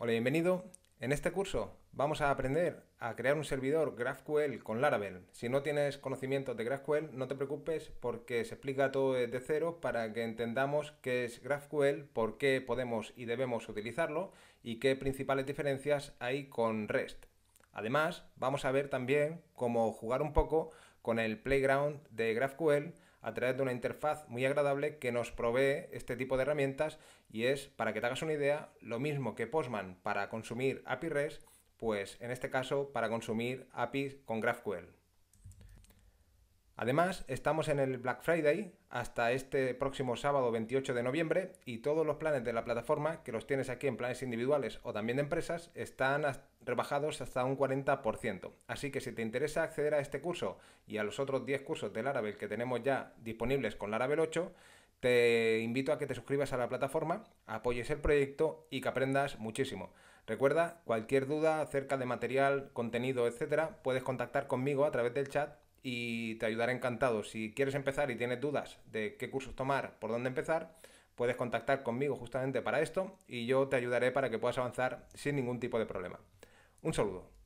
Hola, bienvenido. En este curso vamos a aprender a crear un servidor GraphQL con Laravel. Si no tienes conocimiento de GraphQL, no te preocupes porque se explica todo desde cero para que entendamos qué es GraphQL, por qué podemos y debemos utilizarlo y qué principales diferencias hay con REST. Además, vamos a ver también cómo jugar un poco con el playground de GraphQL a través de una interfaz muy agradable que nos provee este tipo de herramientas y es, para que te hagas una idea, lo mismo que Postman para consumir API REST, pues en este caso para consumir APIs con GraphQL. Además, estamos en el Black Friday hasta este próximo sábado 28 de noviembre y todos los planes de la plataforma, que los tienes aquí en planes individuales o también de empresas, están hasta rebajados hasta un 40%. Así que si te interesa acceder a este curso y a los otros 10 cursos del Laravel que tenemos ya disponibles con Laravel 8, te invito a que te suscribas a la plataforma, apoyes el proyecto y que aprendas muchísimo. Recuerda, cualquier duda acerca de material, contenido, etcétera, puedes contactar conmigo a través del chat y te ayudaré encantado. Si quieres empezar y tienes dudas de qué cursos tomar, por dónde empezar, puedes contactar conmigo justamente para esto y yo te ayudaré para que puedas avanzar sin ningún tipo de problema. Un saludo.